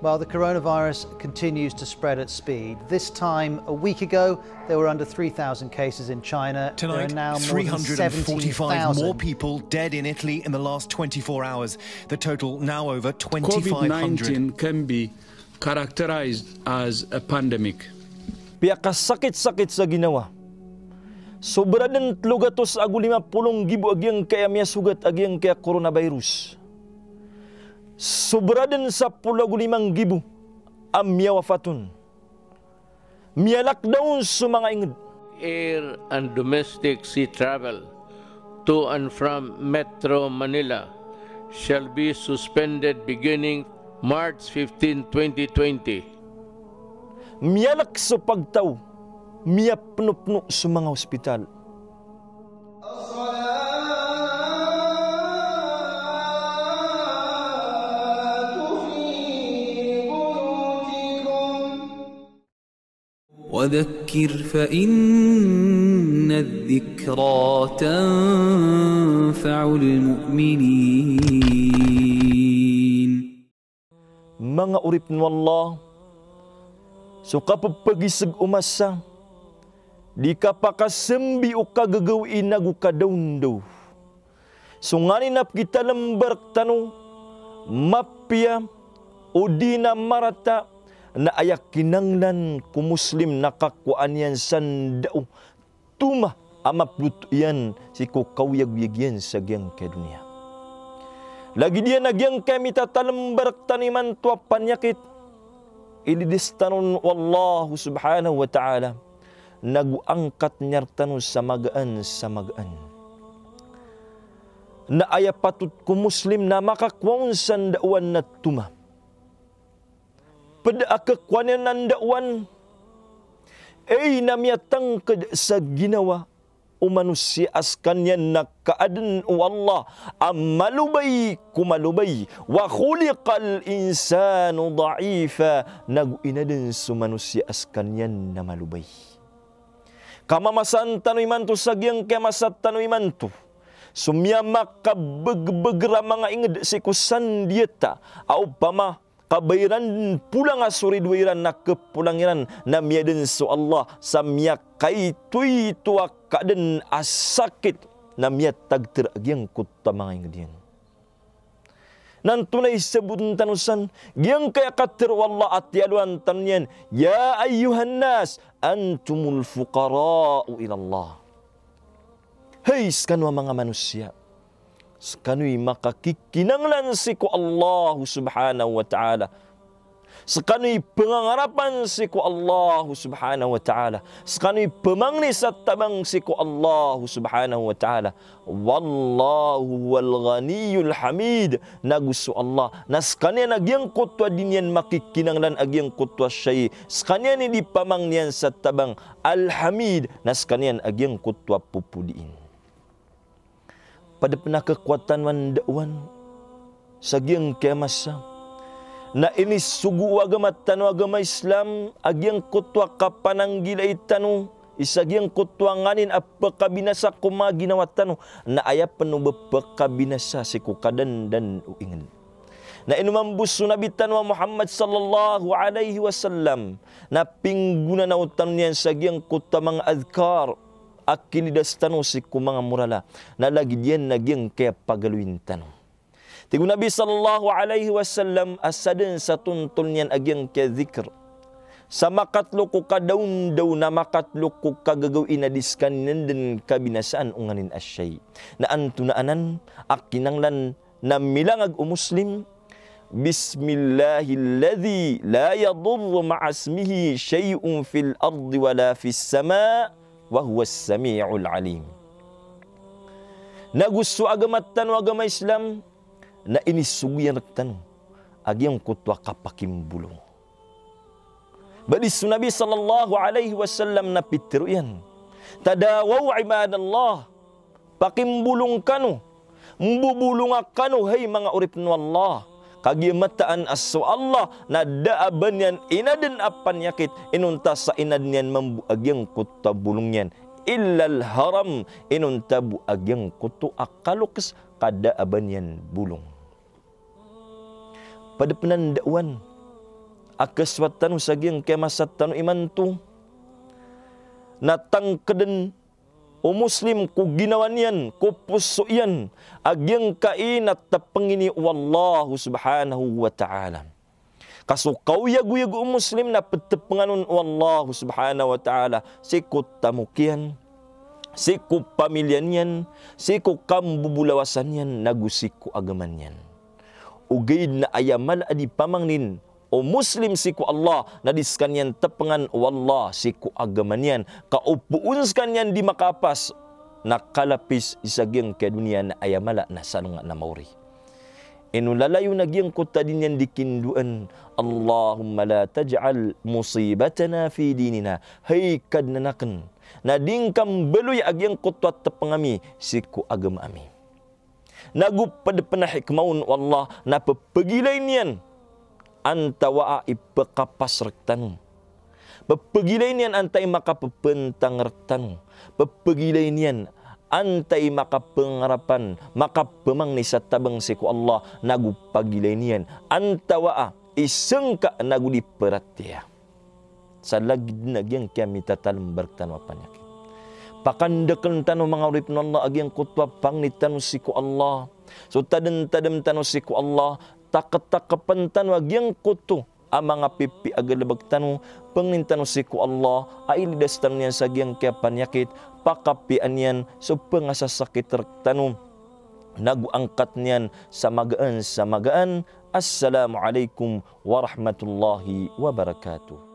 While the coronavirus continues to spread at speed, this time a week ago there were under 3,000 cases in China. Tonight, 345 more people dead in Italy in the last 24 hours. The total now over 2,500. COVID-19 can be characterized as a pandemic. Piyakasakit-sakit sa ginawa. Sobra ng lugatos agulima pulong gibo agyang kaya miya sugat agyang kaya coronavirus. sobra din sa pulago limang gibu ang miyawafatun. Miyalak daon sa mga ingid. Air and domestic sea travel to and from Metro Manila shall be suspended beginning March 15, 2020. Mialak sa pagtaw, miyapnupno sa mga ospital وذكر فإن الذكرى تنفع المؤمنين Mga urip ng Allah So kapagpagi sa umasa Di ka pa kasambi o kagagawin na gukadundo So nganinap kita lembar tanong Mapia o di marata na ayak kinanglan kumuslim nakakuan yan sandao tuma amaplut yan si kukawyag yan sa giyang kadunya. Lagi dia nagyang kami tatalambarak taniman tua panyakit. Ididistanon wallahu subhanahu wa ta'ala. Naguangkat nyartanon sa magaan sa magaan. Na ayapatut ku muslim na makakwawon sandawan na tuma. pada ah, kekuanan dakwan ei namia tang ke saginawa o manusia askannya nak keadaan Allah amalu bayi kumalu bayi wa khuliqal insanu da'ifa nagu inadin su manusia askannya namalu bayi kama masa tanu iman tu sagi yang kaya masa sumia maka beg-beg ramanga inget sekusan dieta au pamah kabairan pulang asuri duiran nak ke kepulangiran na miaden so Allah samia tui tua kaden asakit na mia tagter agiang kutamang ing dien nan tunai sebutun tanusan giang kaya katir wallah aluan tanyan ya ayuhan nas antumul fuqara ila Allah hei sekanwa mga sekanui maka kikinanglan siku Allah Subhanahu wa taala sekanui pengharapan siku Allah Subhanahu wa taala sekanui pemangni satabang siku Allah Subhanahu wa taala wallahu wal ghaniyul hamid nagusu Allah naskani nagiang kutwa dinian makikinanglan agiang kutwa syai sekani ni dipamangnian satabang al hamid naskani agiang kutwa pupudiin pada pernah kekuatan mandakwan sagiang yang masa na ini sugu agama tanu agama Islam agiang kutwa kapanang gila itanu isagiang kutwa nganin apa kabinasa kuma ginawatanu na ayah penuh kabinasa si kukadan dan uingin na inu mambusu nabi tanwa Muhammad sallallahu alaihi wasallam na pingguna na utanu yang sagiang kutwa mang adhkar akilidas tanong si kumanga murala, nalagidyan naging kaya pagaluin tanong. Tigo Nabi sallallahu alaihi wasallam asadin sa tuntol niyan agyang kaya zikr. Sa makatlo ko kadaun daw na makatlo ko kagagawin na diskan nandun kabinasaan unganin asyay. Na antunaanan, akinanglan na milangag umuslim, Bismillahilladzi la yadurru ma'asmihi shay'un fil ardi wala fis sama' wa huwa samiul alim na gusu agama tan agama islam na ini sugu yang nak agi yang kutwa kapakim bulu badi sunabi sallallahu alaihi wasallam na pitru yan tadawau ibadallah pakim bulung kanu mbubulung akanu hai mga nu allah kagimataan aso Allah na daaban yan inadin apan yakit inunta sa inadin yan mabuagyang kutabulong yan illal haram inunta buagyang kutu akalukes kada aban yan bulong pada penandauan akaswatan usagyang kemasatan iman natang kedan o Muslim ko ginawanian ko pusuyan ageng kain at tapangini o subhanahu wa ta'ala. Kaso kau ya o Muslim na petepanganun o Allah subhanahu wa ta'ala si ko tamukian, si ko pamilyan yan, si ko kambubulawasan yan, nagusik ko agaman yan. na ayamal adi pamangnin o oh, muslim siku Allah nadis kanian tepengan wallah siku agamanian ka upuun sekanian di makapas nak kalapis isagiang ke dunia na ayamala na sanungat na mauri inu lalayu nagiang kutadin yang dikinduan Allahumma la taj'al musibatana fi dinina hei kadnanakan nading kam beluy agiang kutuat tepengami siku agamami Nagu pada penahik maun wallah na pepegilainian Antawa antawa'a ipeka pasrektan. Pepegilainian antai maka pepentang rektan. Pepegilainian antai maka pengarapan maka pemang ni satabang seku Allah nagu pagilainian antawa'a isengka nagu diperatia. Salagi nagi yang kami tatalam berktan wapanya. Pakan dekan tanu mengaurip Allah agi yang kutwa pangnitan siku Allah. So tadem tadem tanu siku Allah taketakepentan wa giang kutu amang api apipi agar lebak tanu pengintan usiku Allah aili dasitan nian sagi yang kaya panyakit pakapi anian supeng asa sakit tertanu nagu angkat nian samagaan samagaan Assalamualaikum warahmatullahi wabarakatuh.